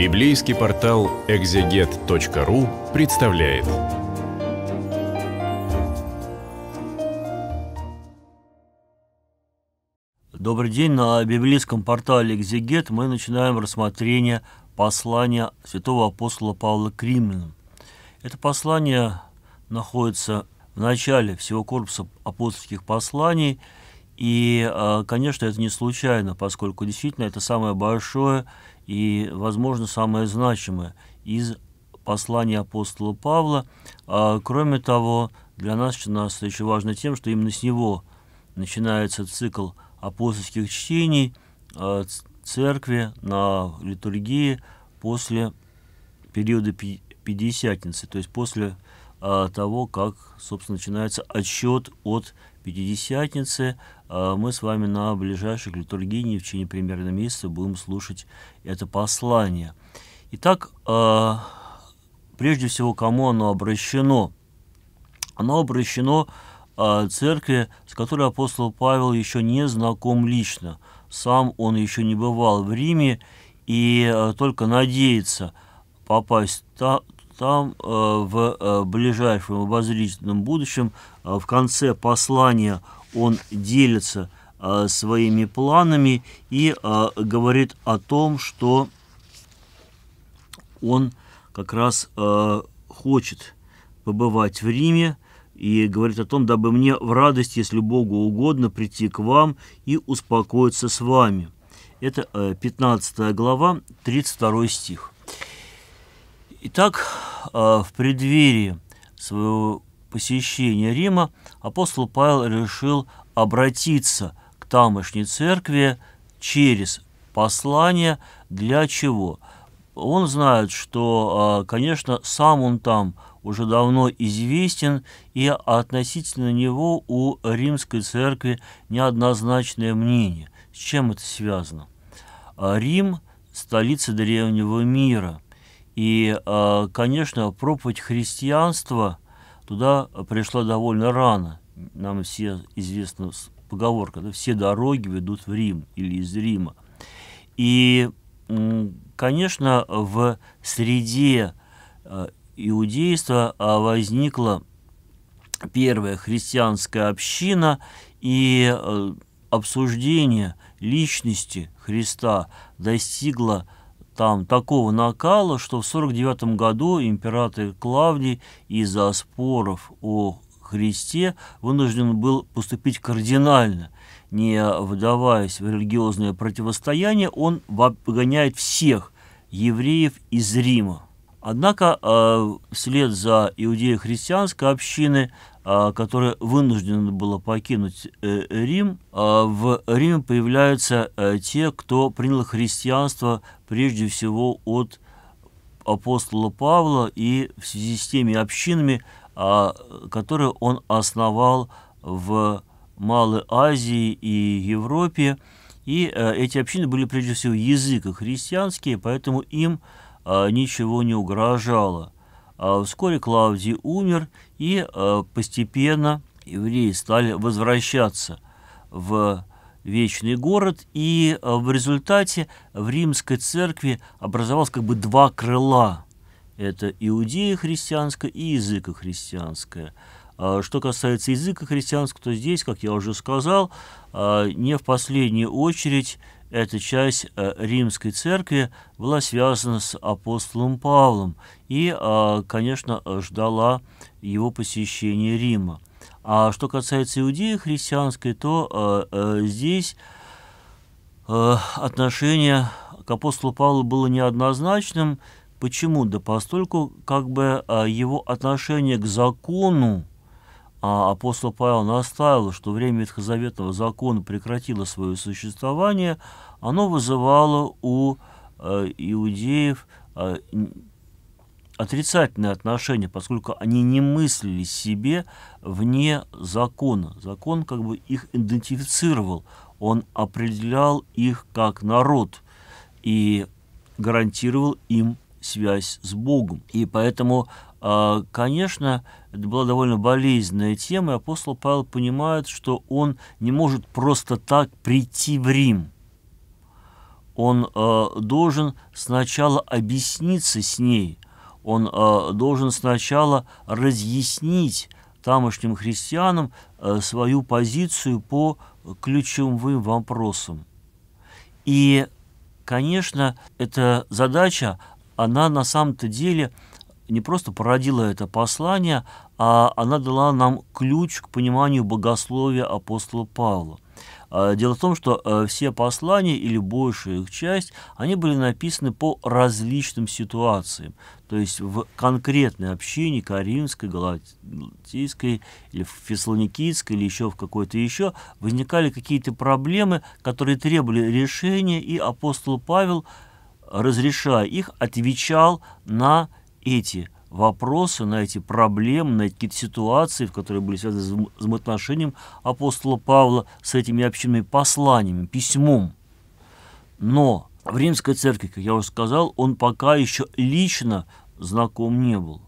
Библейский портал экзегет.ру представляет. Добрый день. На библейском портале «Экзегет» мы начинаем рассмотрение послания святого апостола Павла к римлянам. Это послание находится в начале всего корпуса апостольских посланий, и, а, конечно, это не случайно, поскольку действительно это самое большое и, возможно, самое значимое из послания апостола Павла. А, кроме того, для нас читается еще важно тем, что именно с него начинается цикл апостольских чтений а, церкви на литургии после периода Пятидесятницы, то есть после а, того, как, собственно, начинается отсчет от Пятидесятницы, а мы с вами на ближайших литургии в течение примерно месяца будем слушать это послание. Итак, а, прежде всего, кому оно обращено? Оно обращено а, церкви, с которой апостол Павел еще не знаком лично. Сам он еще не бывал в Риме и только надеется попасть та, там в ближайшем обозрительном будущем в конце послания он делится э, своими планами и э, говорит о том, что он как раз э, хочет побывать в Риме и говорит о том, дабы мне в радость, если Богу угодно, прийти к вам и успокоиться с вами. Это э, 15 глава, 32 стих. Итак, в преддверии своего посещения Рима апостол Павел решил обратиться к тамошней церкви через послание. Для чего? Он знает, что, а, конечно, сам он там уже давно известен, и относительно него у римской церкви неоднозначное мнение. С чем это связано? А, Рим – столица древнего мира. И, а, конечно, проповедь христианства – туда пришла довольно рано. Нам все известна поговорка, да, все дороги ведут в Рим или из Рима. И, конечно, в среде э, иудейства а, возникла первая христианская община, и э, обсуждение личности Христа достигло там такого накала, что в 49 году император Клавдий из-за споров о Христе вынужден был поступить кардинально. Не вдаваясь в религиозное противостояние, он выгоняет всех евреев из Рима. Однако э, вслед за иудео-христианской общины а, которое вынуждено было покинуть э, Рим, а, в Риме появляются э, те, кто принял христианство прежде всего от апостола Павла и в связи с теми общинами, а, которые он основал в Малой Азии и Европе. И э, эти общины были прежде всего языко христианские, поэтому им ничего не угрожало – а вскоре Клавдий умер, и а, постепенно евреи стали возвращаться в Вечный город, и а, в результате в Римской церкви образовалось как бы два крыла. Это иудея христианская и языка христианская. А, что касается языка христианского, то здесь, как я уже сказал, а, не в последнюю очередь эта часть э, римской церкви была связана с апостолом Павлом и, а, конечно, ждала его посещения Рима. А что касается иудеи христианской, то э, э, здесь отношение к апостолу Павлу было неоднозначным. Почему? Да постольку как бы его отношение к закону, а апостол Павел настаивал, что время ветхозаветного закона прекратило свое существование, оно вызывало у э, иудеев э, отрицательное отношение, поскольку они не мыслили себе вне закона. Закон как бы их идентифицировал, он определял их как народ и гарантировал им связь с Богом. И поэтому, а, конечно, это была довольно болезненная тема, и апостол Павел понимает, что он не может просто так прийти в Рим. Он а, должен сначала объясниться с ней, он а, должен сначала разъяснить тамошним христианам свою позицию по ключевым вопросам. И, конечно, эта задача, она на самом-то деле не просто породила это послание, а она дала нам ключ к пониманию богословия апостола Павла. А, дело в том, что э, все послания, или большая их часть, они были написаны по различным ситуациям. То есть в конкретной общине, Каримской, Галатийской, или Фессалоникийской, или еще в какой-то еще, возникали какие-то проблемы, которые требовали решения, и апостол Павел – разрешая их, отвечал на эти вопросы, на эти проблемы, на эти какие-то ситуации, в которые были связаны с взаимоотношением апостола Павла с этими общинными посланиями, письмом. Но в Римской церкви, как я уже сказал, он пока еще лично знаком не был.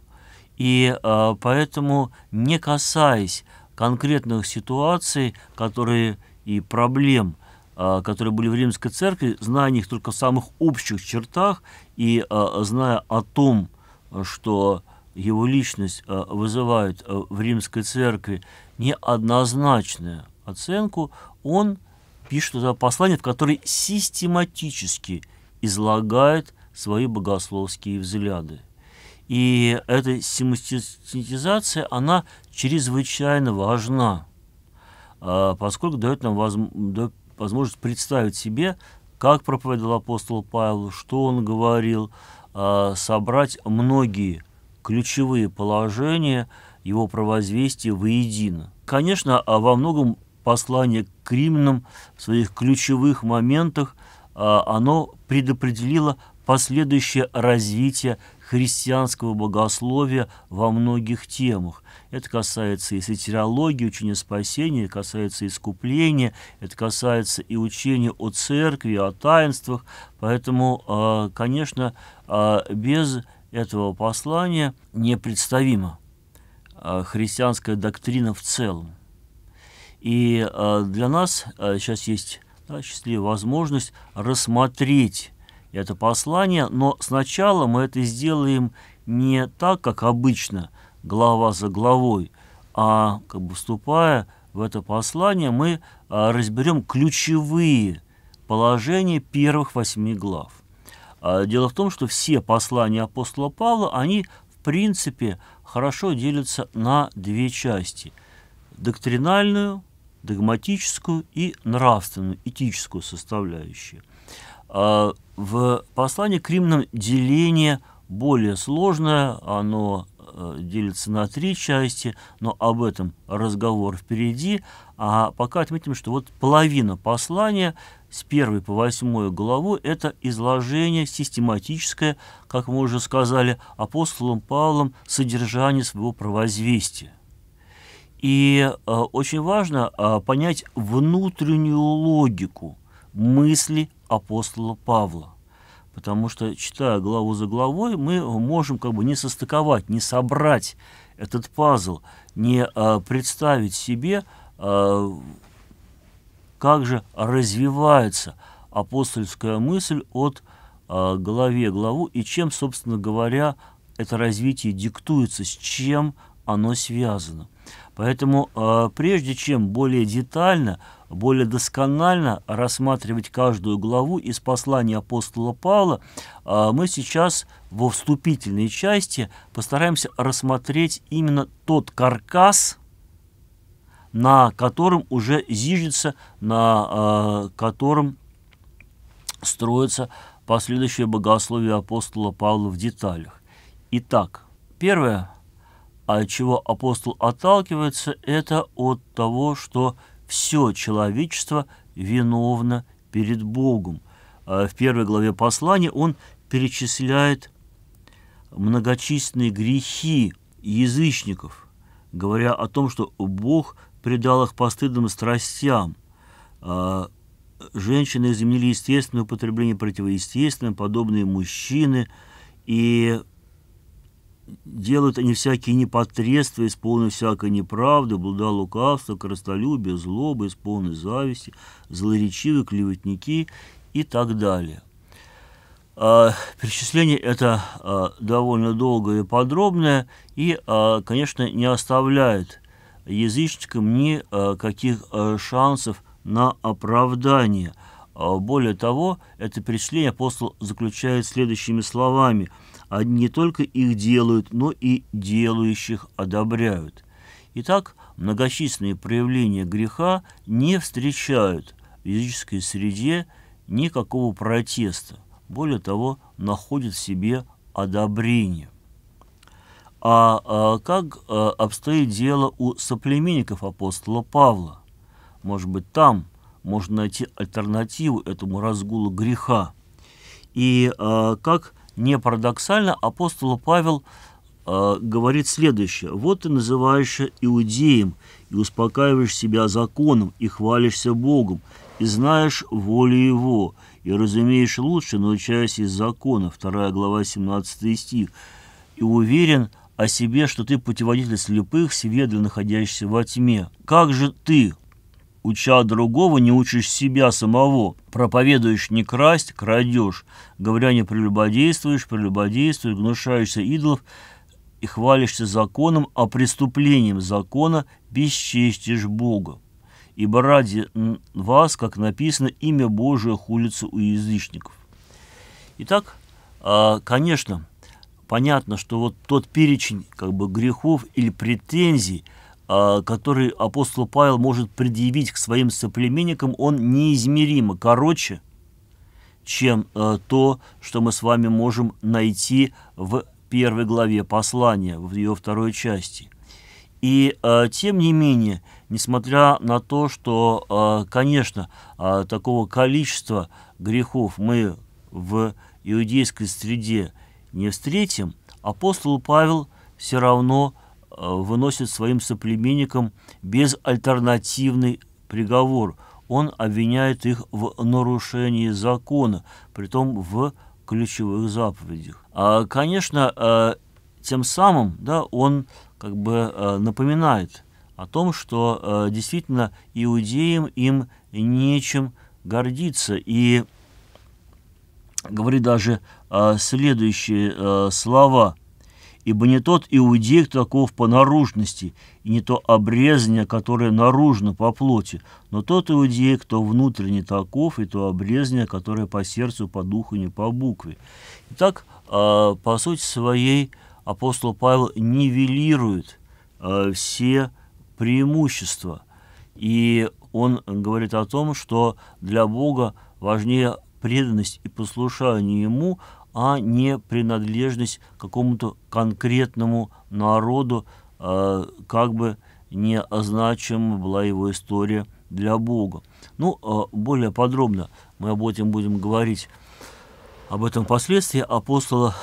И э, поэтому, не касаясь конкретных ситуаций, которые и проблем – Э, которые были в Римской церкви, зная о них только в самых общих чертах и э, зная о том, что его личность э, вызывает в Римской церкви неоднозначную оценку, он пишет туда послание, в котором систематически излагает свои богословские взгляды. И эта систематизация, она чрезвычайно важна, поскольку дает нам, возможность возможность представить себе, как проповедовал апостол Павел, что он говорил, а, собрать многие ключевые положения его провозвестия воедино. Конечно, а во многом послание к римлянам в своих ключевых моментах а, оно предопределило последующее развитие христианского богословия во многих темах. Это касается и сатирологии, учения спасения, это касается искупления, это касается и учения о церкви, о таинствах. Поэтому, а, конечно, а, без этого послания непредставима а, христианская доктрина в целом. И для нас сейчас есть да, счастливая возможность рассмотреть это послание, но сначала мы это сделаем не так, как обычно, глава за главой, а как бы вступая в это послание, мы а, разберем ключевые положения первых восьми глав. А, дело в том, что все послания апостола Павла, они в принципе хорошо делятся на две части. Доктринальную, догматическую и нравственную, этическую составляющую. А, в послании к римлянам деление более сложное, оно э, делится на три части, но об этом разговор впереди. А пока отметим, что вот половина послания с 1 по 8 главу – это изложение систематическое, как мы уже сказали, апостолом Павлом содержание своего провозвестия. И э, очень важно э, понять внутреннюю логику мысли апостола Павла. Потому что, читая главу за главой, мы можем как бы не состыковать, не собрать этот пазл, не а, представить себе, а, как же развивается апостольская мысль от а, главе главу и чем, собственно говоря, это развитие диктуется, с чем оно связано. Поэтому а, прежде чем более детально более досконально рассматривать каждую главу из послания апостола Павла, а, мы сейчас во вступительной части постараемся рассмотреть именно тот каркас, на котором уже зиждется, на а, котором строится последующее богословие апостола Павла в деталях. Итак, первое, от чего апостол отталкивается, это от того, что все человечество виновно перед Богом. А в первой главе послания он перечисляет многочисленные грехи язычников, говоря о том, что Бог предал их постыдным страстям. А женщины изменили естественное употребление противоестественным, подобные мужчины, и делают они всякие непотребства, исполнены всякой неправды, блуда лукавства, коростолюбия, злобы, исполнены зависти, злоречивые, клеветники и так далее. А, перечисление это а, довольно долгое и подробное, и, а, конечно, не оставляет язычникам ни а, каких а, шансов на оправдание. А, более того, это перечисление апостол заключает следующими словами – Одни а не только их делают, но и делающих одобряют. Итак, многочисленные проявления греха не встречают в языческой среде никакого протеста. Более того, находят в себе одобрение. А, а как а, обстоит дело у соплеменников апостола Павла? Может быть, там можно найти альтернативу этому разгулу греха? И а, как не парадоксально, апостол Павел э, говорит следующее. «Вот ты называешься иудеем и успокаиваешь себя законом, и хвалишься Богом, и знаешь волю Его, и разумеешь лучше, научаясь из закона». 2 глава, 17 стих. «И уверен о себе, что ты путеводитель слепых, сведля находящийся во тьме. Как же ты, Уча другого, не учишь себя самого. Проповедуешь не красть, крадешь. Говоря не прелюбодействуешь, прелюбодействуешь, гнушаешься идолов и хвалишься законом, а преступлением закона бесчестишь Бога. Ибо ради вас, как написано, имя Божие хулится у язычников. Итак, а, конечно, понятно, что вот тот перечень как бы грехов или претензий – а, который апостол Павел может предъявить к своим соплеменникам, он неизмеримо короче, чем э, то, что мы с вами можем найти в первой главе послания, в ее второй части. И э, тем не менее, несмотря на то, что, э, конечно, такого количества грехов мы в иудейской среде не встретим, апостол Павел все равно – Э, выносит своим соплеменникам безальтернативный приговор. Он обвиняет их в нарушении закона, притом в ключевых заповедях. А, конечно, э, тем самым да, он как бы э, напоминает о том, что действительно иудеям им нечем гордиться. И говорит даже следующие слова – ибо не тот иудей таков по наружности, и не то обрезание, которое наружно по плоти, но тот иудей, кто внутренне таков, и то обрезание, которое по сердцу, по духу, не по букве. Итак, а, по сути своей апостол Павел нивелирует а, все преимущества, и он говорит о том, что для Бога важнее преданность и послушание Ему, а не принадлежность какому-то конкретному народу, а, как бы не значима была его история для Бога. Ну, а, более подробно мы об этом будем говорить, об этом впоследствии апостола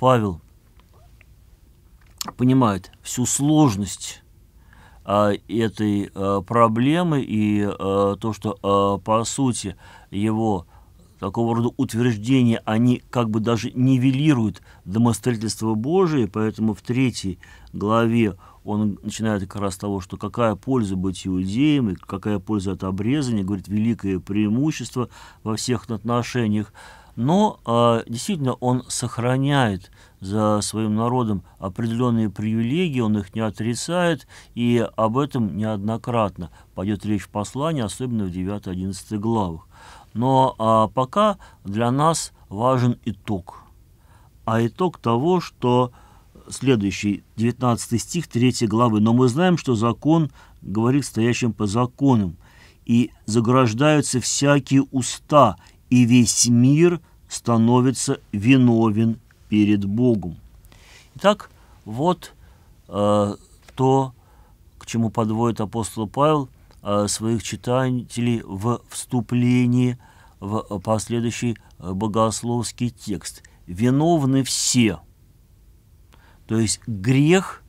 Павел понимает всю сложность а, этой проблемы и то, что по сути его Такого рода утверждения, они как бы даже нивелируют домостроительство Божие, поэтому в третьей главе он начинает как раз с того, что какая польза быть иудеем, и какая польза от обрезания, говорит, великое преимущество во всех отношениях. Но э, действительно он сохраняет за своим народом определенные привилегии, он их не отрицает, и об этом неоднократно пойдет речь в послании, особенно в 9-11 главах. Но а, пока для нас важен итог. А итог того, что следующий, 19 стих 3 главы. «Но мы знаем, что закон говорит стоящим по законам, и заграждаются всякие уста, и весь мир становится виновен перед Богом». Итак, вот э, то, к чему подводит апостол Павел – Э, своих читателей в вступлении в последующий э, богословский текст. Виновны все. То есть грех,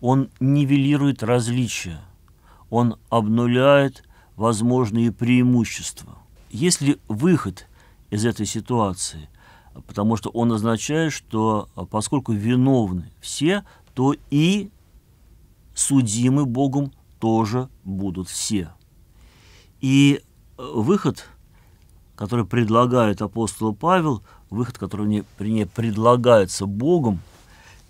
он нивелирует различия, он обнуляет возможные преимущества. Если выход из этой ситуации, потому что он означает, что э, поскольку виновны все, то и судимы Богом тоже будут все. И э, выход, который предлагает апостол Павел, выход, который мне, мне предлагается Богом,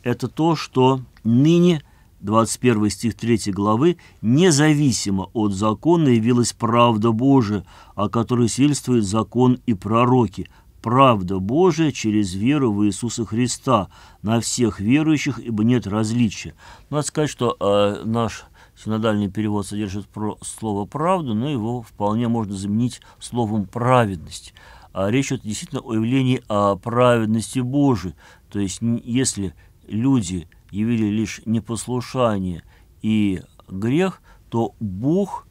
это то, что ныне, 21 стих 3 главы, независимо от закона явилась правда Божия, о которой свидетельствует закон и пророки, правда Божия через веру в Иисуса Христа на всех верующих, ибо нет различия. Надо сказать, что э, наш Синодальный перевод содержит про слово «правду», но его вполне можно заменить словом «праведность». А речь идет действительно о явлении о праведности Божией. То есть, если люди явили лишь непослушание и грех, то Бог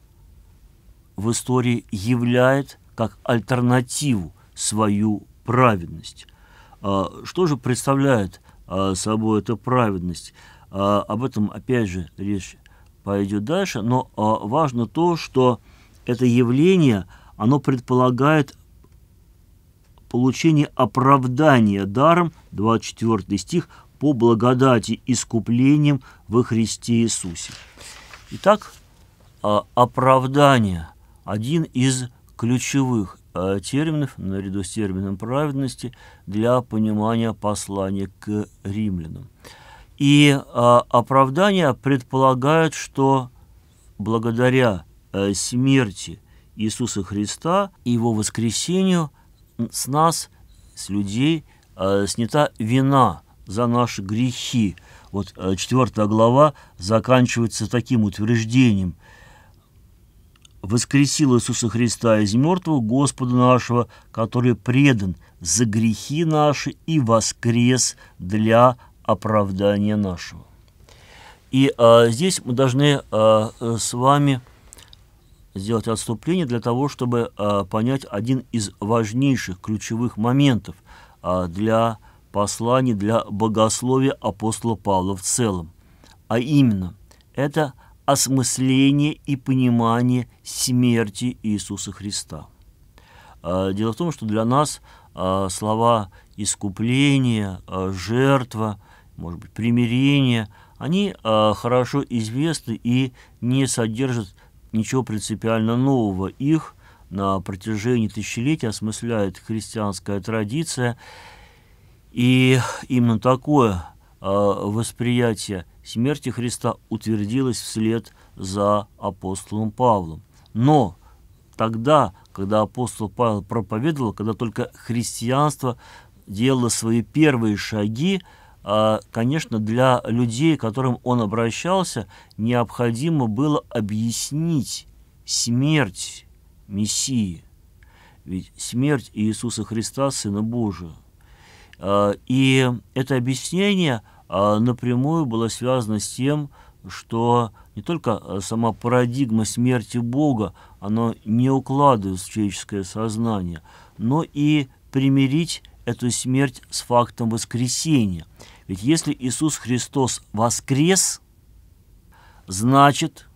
в истории являет как альтернативу свою праведность. А что же представляет а, собой эта праведность? А, об этом, опять же, речь пойдет дальше, но э, важно то, что это явление, оно предполагает получение оправдания даром, 24 стих, по благодати искуплением во Христе Иисусе. Итак, а, оправдание – один из ключевых а, терминов, наряду с термином праведности, для понимания послания к римлянам. И э, оправдания предполагают, что благодаря э, смерти Иисуса Христа и Его воскресению с нас, с людей, э, снята вина за наши грехи. Вот э, глава заканчивается таким утверждением. «Воскресил Иисуса Христа из мертвых Господа нашего, который предан за грехи наши и воскрес для оправдания нашего. И а, здесь мы должны а, э, с вами сделать отступление для того, чтобы а, понять один из важнейших ключевых моментов а, для посланий, для богословия апостола Павла в целом. А именно, это осмысление и понимание смерти Иисуса Христа. А, дело в том, что для нас а, слова искупление, а, жертва – может быть, примирения, они э, хорошо известны и не содержат ничего принципиально нового. Их на протяжении тысячелетий осмысляет христианская традиция, и именно такое э, восприятие смерти Христа утвердилось вслед за апостолом Павлом. Но тогда, когда апостол Павел проповедовал, когда только христианство делало свои первые шаги, а, конечно, для людей, к которым он обращался, необходимо было объяснить смерть Мессии, ведь смерть Иисуса Христа, Сына Божия. А, и это объяснение а, напрямую было связано с тем, что не только сама парадигма смерти Бога, она не укладывается в человеческое сознание, но и примирить эту смерть с фактом воскресения. Ведь если Иисус Христос воскрес, значит,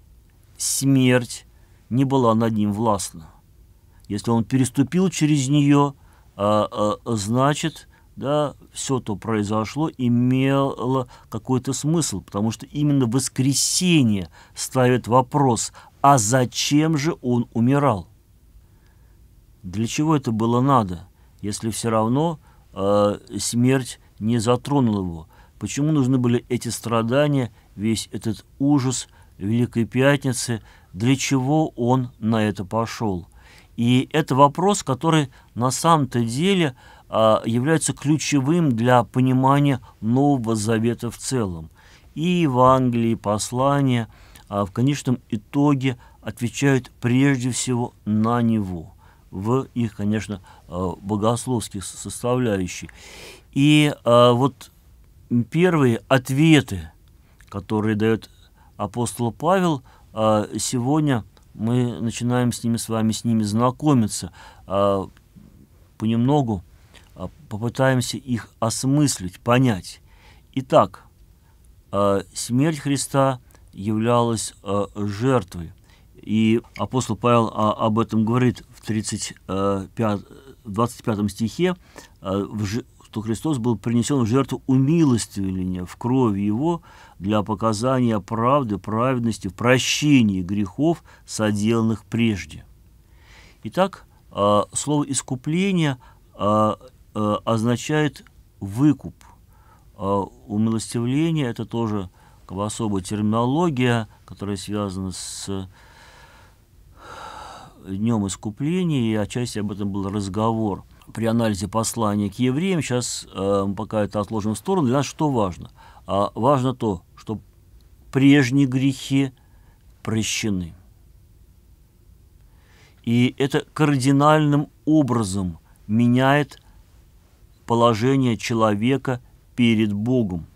смерть не была над ним властна. Если он переступил через нее, а, а, значит, да, все то произошло, имело какой-то смысл, потому что именно воскресение ставит вопрос, а зачем же он умирал? Для чего это было надо? если все равно э, смерть не затронула его? Почему нужны были эти страдания, весь этот ужас Великой Пятницы? Для чего он на это пошел? И это вопрос, который на самом-то деле э, является ключевым для понимания Нового Завета в целом. И Евангелие, и послание э, в конечном итоге отвечают прежде всего на него – в их, конечно, э, богословских составляющих. И э, вот первые ответы, которые дает апостол Павел, э, сегодня мы начинаем с ними с вами с ними знакомиться понемногу попытаемся их осмыслить, понять. Итак, смерть Христа являлась жертвой. И апостол Павел а, об этом говорит 35, 25 э, стихе, э, что Христос был принесен в жертву умилостивления в крови Его для показания правды, праведности, в прощении грехов, соделанных прежде. Итак, э, слово «искупление» означает «выкуп». Умилостивление – это тоже особая терминология, которая связана с днем искупления, и отчасти об этом был разговор при анализе послания к евреям. Сейчас э, пока это отложим в сторону. Для нас что важно? А важно то, что прежние грехи прощены. И это кардинальным образом меняет положение человека перед Богом.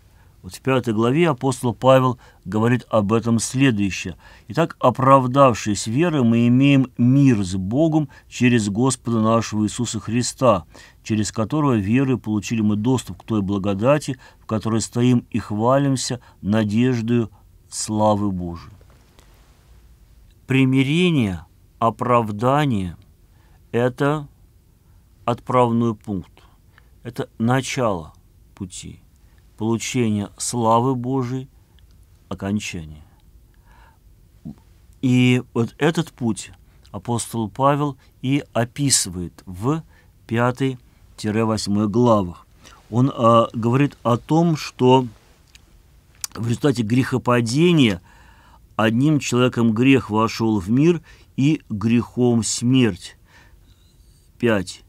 Вот в пятой главе апостол Павел говорит об этом следующее. «Итак, оправдавшись верой, мы имеем мир с Богом через Господа нашего Иисуса Христа, через которого верой получили мы доступ к той благодати, в которой стоим и хвалимся надеждою славы Божией». Примирение, оправдание – это отправной пункт, это начало пути – получение славы Божией, окончание. И вот этот путь апостол Павел и описывает в 5-8 главах. Он э, говорит о том, что в результате грехопадения одним человеком грех вошел в мир и грехом смерть. 5,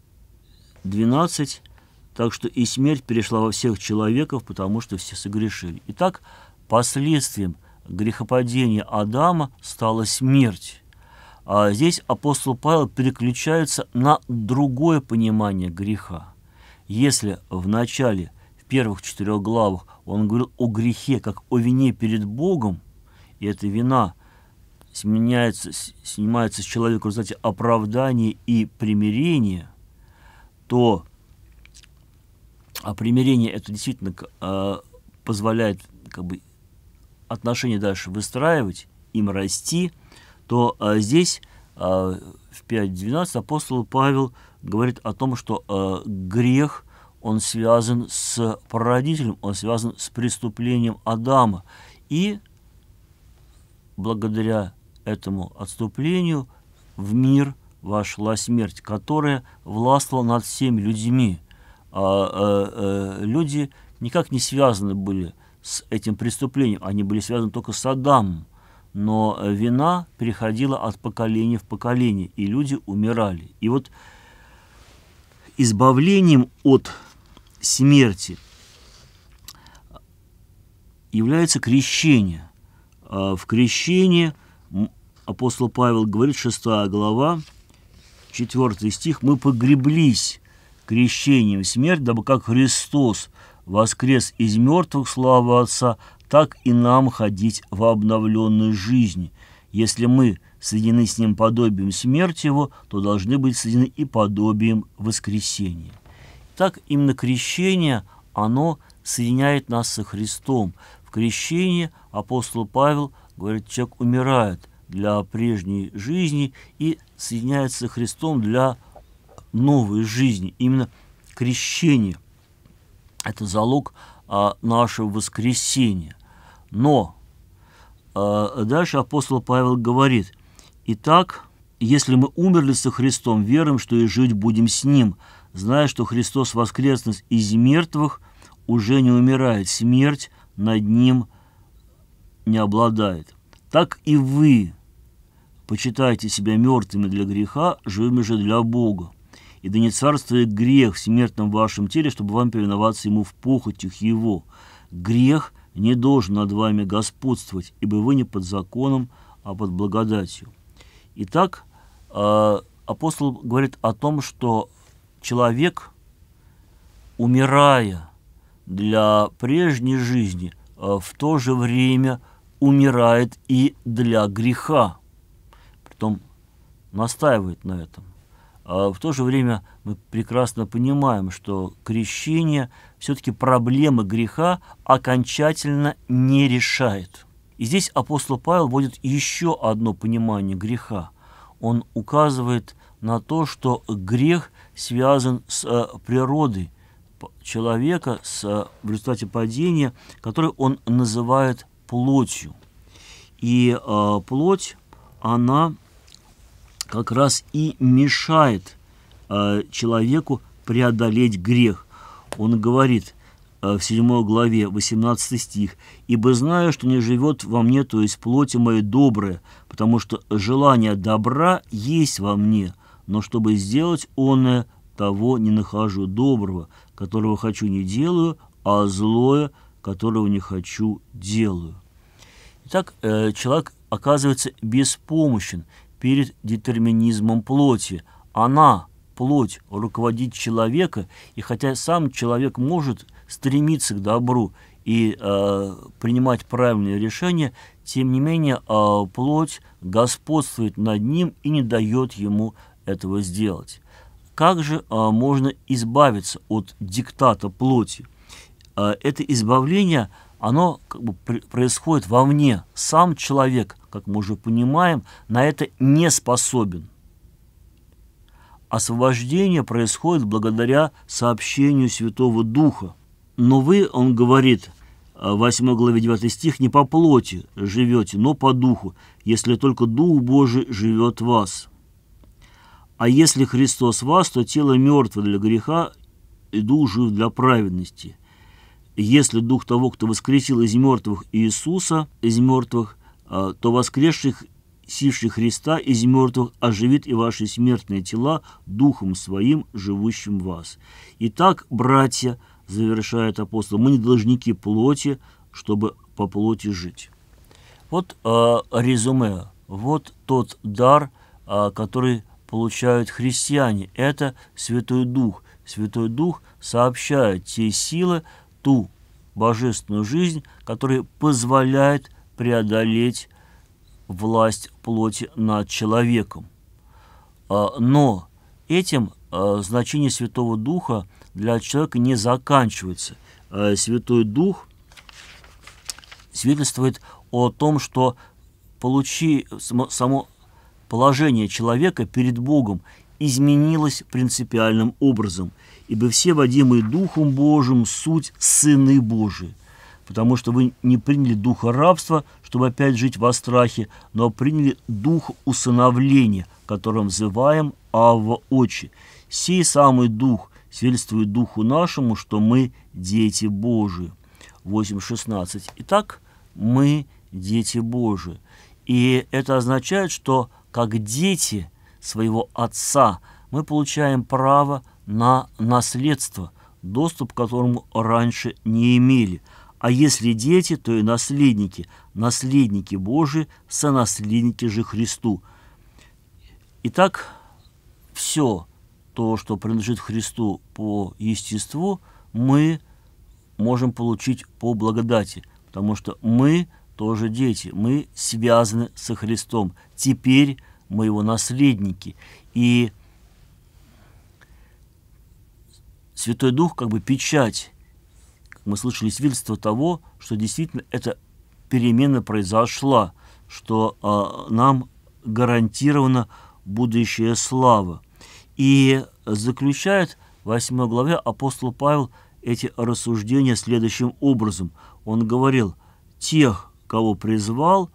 12 так что и смерть перешла во всех человеков, потому что все согрешили. Итак, последствием грехопадения Адама стала смерть. А здесь апостол Павел переключается на другое понимание греха. Если в начале, в первых четырех главах, он говорил о грехе как о вине перед Богом, и эта вина сменяется, снимается с человека в результате оправдания и примирения, то а примирение это действительно э, позволяет как бы, отношения дальше выстраивать, им расти, то э, здесь э, в 5.12 апостол Павел говорит о том, что э, грех, он связан с прародителем, он связан с преступлением Адама. И благодаря этому отступлению в мир вошла смерть, которая властвовала над всеми людьми – а, а, а люди никак не связаны были с этим преступлением, они были связаны только с Адамом. Но вина переходила от поколения в поколение, и люди умирали. И вот избавлением от смерти является крещение. А, в крещении апостол Павел говорит, 6 глава, 4 стих, «Мы погреблись крещением смерть, дабы как Христос воскрес из мертвых славы Отца, так и нам ходить в обновленной жизни. Если мы соединены с Ним подобием смерти Его, то должны быть соединены и подобием воскресения. Так именно крещение, оно соединяет нас со Христом. В крещении апостол Павел говорит, человек умирает для прежней жизни и соединяется со Христом для новой жизни. Именно крещение – это залог а, нашего воскресения. Но а, дальше апостол Павел говорит, «Итак, если мы умерли со Христом, веруем, что и жить будем с Ним, зная, что Христос воскрес из мертвых, уже не умирает, смерть над Ним не обладает. Так и вы, почитайте себя мертвыми для греха, живыми же для Бога и да не царствует грех в смертном вашем теле, чтобы вам повиноваться ему в похотях его. Грех не должен над вами господствовать, ибо вы не под законом, а под благодатью. Итак, а, апостол говорит о том, что человек, умирая для прежней жизни, а, в то же время умирает и для греха. Притом настаивает на этом. А в то же время мы прекрасно понимаем, что крещение все-таки проблемы греха окончательно не решает. И здесь апостол Павел вводит еще одно понимание греха. Он указывает на то, что грех связан с э, природой человека, с, э, в результате падения, который он называет плотью. И э, плоть, она как раз и мешает э, человеку преодолеть грех. Он говорит э, в 7 главе, 18 стих, «Ибо знаю, что не живет во мне, то есть плоти моей доброе, потому что желание добра есть во мне, но чтобы сделать оное, того не нахожу доброго, которого хочу не делаю, а злое, которого не хочу делаю». Итак, э, человек оказывается беспомощен перед детерминизмом плоти. Она, плоть, руководит человека, и хотя сам человек может стремиться к добру и э, принимать правильные решения, тем не менее э, плоть господствует над ним и не дает ему этого сделать. Как же э, можно избавиться от диктата плоти? Э, это избавление, оно как бы, происходит вовне. Сам человек как мы уже понимаем, на это не способен. Освобождение происходит благодаря сообщению Святого Духа. Но вы, он говорит, 8 э, главе 9 стих, не по плоти живете, но по духу, если только Дух Божий живет в вас. А если Христос в вас, то тело мертво для греха и дух жив для праведности. Если дух того, кто воскресил из мертвых Иисуса, из мертвых, Э, то воскресших сивший Христа из мертвых оживит и ваши смертные тела духом своим, живущим в вас. Итак, братья, завершает апостол, мы не должники плоти, чтобы по плоти жить. Вот э, резюме, вот тот дар, э, который получают христиане. Это Святой Дух. Святой Дух сообщает те силы, ту божественную жизнь, которая позволяет преодолеть власть плоти над человеком. А, но этим а, значение Святого Духа для человека не заканчивается. А, Святой Дух свидетельствует о том, что получи, само положение человека перед Богом изменилось принципиальным образом, ибо все, водимые Духом Божьим, суть Сыны Божии потому что вы не приняли духа рабства, чтобы опять жить во страхе, но приняли дух усыновления, которым взываем Авва Очи. Сей самый дух свидетельствует духу нашему, что мы дети Божии. 8.16. Итак, мы дети Божии. И это означает, что как дети своего Отца мы получаем право на наследство, доступ к которому раньше не имели – а если дети, то и наследники, наследники Божии, сонаследники же Христу. Итак, все то, что принадлежит Христу по естеству, мы можем получить по благодати, потому что мы тоже дети, мы связаны со Христом, теперь мы его наследники. И Святой Дух как бы печать мы слышали свидетельство того, что действительно эта перемена произошла, что э, нам гарантирована будущая слава. И заключает в 8 главе апостол Павел эти рассуждения следующим образом. Он говорил, тех, кого призвал,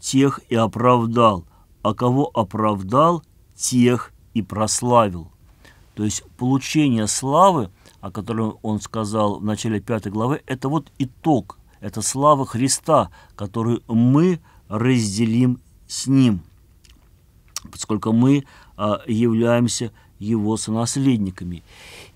тех и оправдал, а кого оправдал, тех и прославил. То есть получение славы – о котором он сказал в начале пятой главы, это вот итог, это слава Христа, которую мы разделим с Ним, поскольку мы а, являемся Его сонаследниками.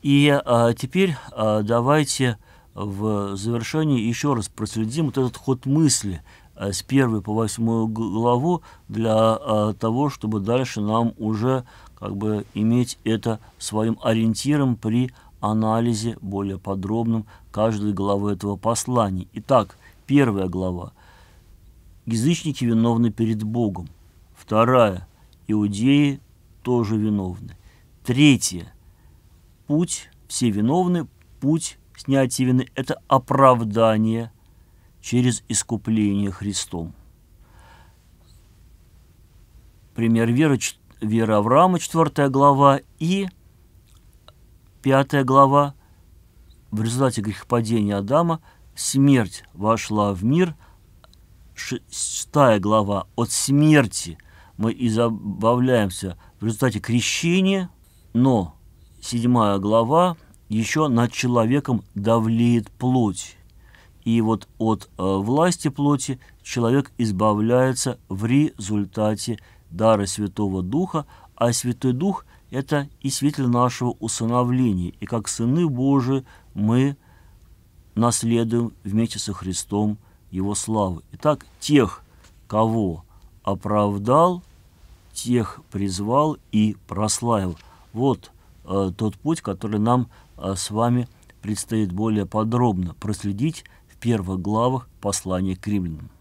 И а, теперь а, давайте в завершении еще раз проследим вот этот ход мысли а, с первой по восьмую главу для а, того, чтобы дальше нам уже как бы иметь это своим ориентиром при анализе более подробном каждой главы этого послания. Итак, первая глава. Язычники виновны перед Богом. Вторая. Иудеи тоже виновны. Третья. Путь, все виновны, путь снятия вины – это оправдание через искупление Христом. Пример веры, вера Авраама, 4 глава, и Пятая глава. В результате грехопадения Адама смерть вошла в мир. Шестая глава. От смерти мы избавляемся в результате крещения, но седьмая глава еще над человеком давлеет плоть. И вот от э, власти плоти человек избавляется в результате дара Святого Духа, а Святой Дух – это и свидетель нашего усыновления, и как сыны Божии мы наследуем вместе со Христом Его славы. Итак, тех, кого оправдал, тех призвал и прославил. Вот э, тот путь, который нам э, с вами предстоит более подробно проследить в первых главах послания к римлянам.